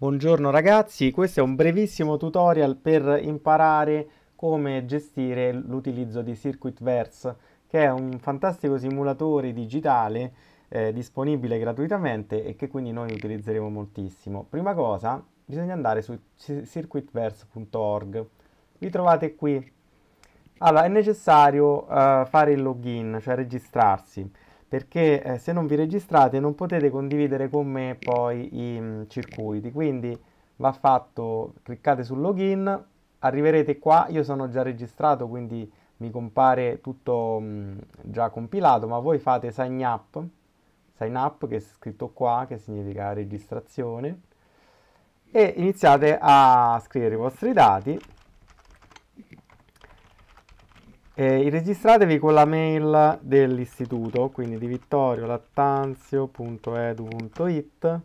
Buongiorno ragazzi, questo è un brevissimo tutorial per imparare come gestire l'utilizzo di CircuitVerse che è un fantastico simulatore digitale eh, disponibile gratuitamente e che quindi noi utilizzeremo moltissimo. Prima cosa bisogna andare su circuitverse.org, vi trovate qui. Allora è necessario eh, fare il login, cioè registrarsi perché eh, se non vi registrate non potete condividere con me poi i mh, mm, circuiti, quindi va fatto, cliccate sul login, arriverete qua, io sono già registrato quindi mi compare tutto mh, mm, già compilato, ma voi fate sign up, sign up che è scritto qua, che significa registrazione, e iniziate a scrivere i vostri dati eh, registratevi con la mail dell'istituto, quindi di vittoriolattanzio.edu.it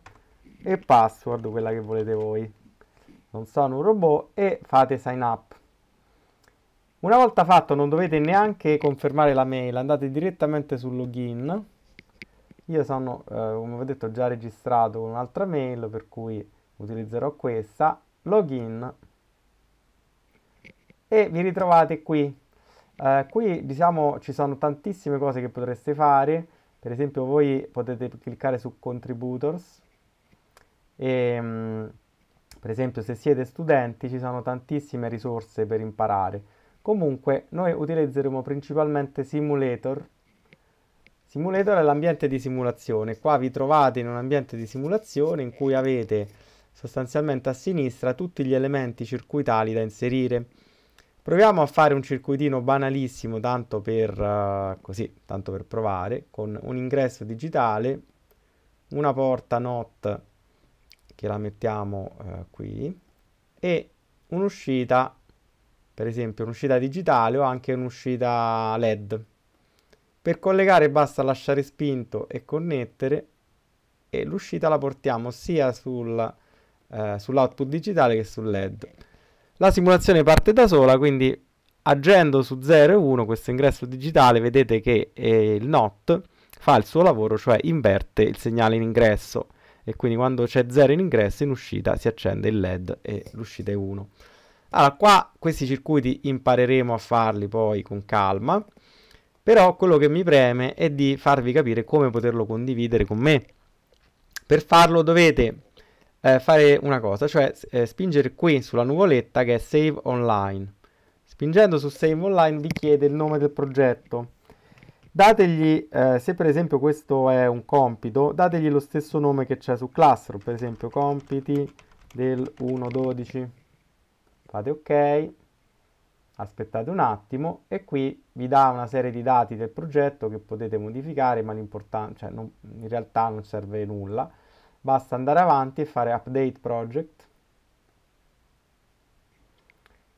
e password, quella che volete voi. Non sono un robot e fate sign up. Una volta fatto non dovete neanche confermare la mail, andate direttamente sul login. Io sono, eh, come ho detto, già registrato con un'altra mail, per cui utilizzerò questa. Login. E vi ritrovate qui eh, qui diciamo ci sono tantissime cose che potreste fare, per esempio voi potete cliccare su contributors e ehm, per esempio se siete studenti ci sono tantissime risorse per imparare. Comunque noi utilizzeremo principalmente Simulator. Simulator è l'ambiente di simulazione, qua vi trovate in un ambiente di simulazione in cui avete sostanzialmente a sinistra tutti gli elementi circuitali da inserire Proviamo a fare un circuitino banalissimo, tanto per, uh, così, tanto per provare, con un ingresso digitale, una porta NOT che la mettiamo uh, qui e un'uscita, per esempio un'uscita digitale o anche un'uscita LED. Per collegare basta lasciare spinto e connettere e l'uscita la portiamo sia sul, uh, sull'output digitale che sul LED. La simulazione parte da sola, quindi agendo su 0 e 1 questo ingresso digitale vedete che eh, il NOT fa il suo lavoro, cioè inverte il segnale in ingresso e quindi quando c'è 0 in ingresso in uscita si accende il LED e l'uscita è 1. Allora qua questi circuiti impareremo a farli poi con calma, però quello che mi preme è di farvi capire come poterlo condividere con me. Per farlo dovete eh, fare una cosa, cioè eh, spingere qui sulla nuvoletta che è Save Online. Spingendo su Save Online vi chiede il nome del progetto. Dategli, eh, se per esempio questo è un compito, dategli lo stesso nome che c'è su Classroom, per esempio compiti del 1.12. Fate ok, aspettate un attimo e qui vi dà una serie di dati del progetto che potete modificare, ma l'importante, cioè non, in realtà non serve nulla Basta andare avanti e fare update project.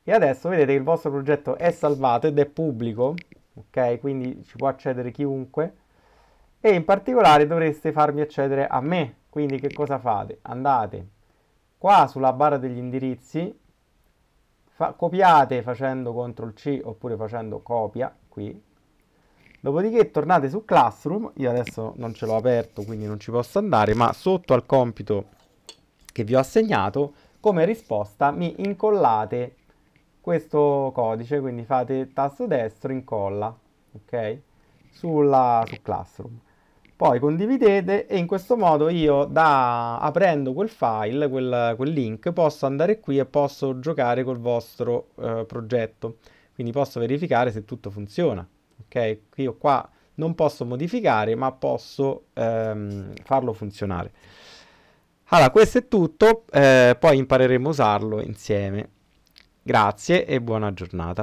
E adesso vedete che il vostro progetto è salvato ed è pubblico, ok? Quindi ci può accedere chiunque. E in particolare dovreste farmi accedere a me. Quindi che cosa fate? Andate qua sulla barra degli indirizzi, fa copiate facendo CTRL C oppure facendo copia qui Dopodiché tornate su Classroom, io adesso non ce l'ho aperto quindi non ci posso andare, ma sotto al compito che vi ho assegnato, come risposta mi incollate questo codice, quindi fate tasto destro, incolla, ok? Sulla, su Classroom. Poi condividete e in questo modo io da, aprendo quel file, quel, quel link, posso andare qui e posso giocare col vostro eh, progetto. Quindi posso verificare se tutto funziona ok? Io qua non posso modificare, ma posso ehm, farlo funzionare. Allora, questo è tutto, eh, poi impareremo a usarlo insieme. Grazie e buona giornata.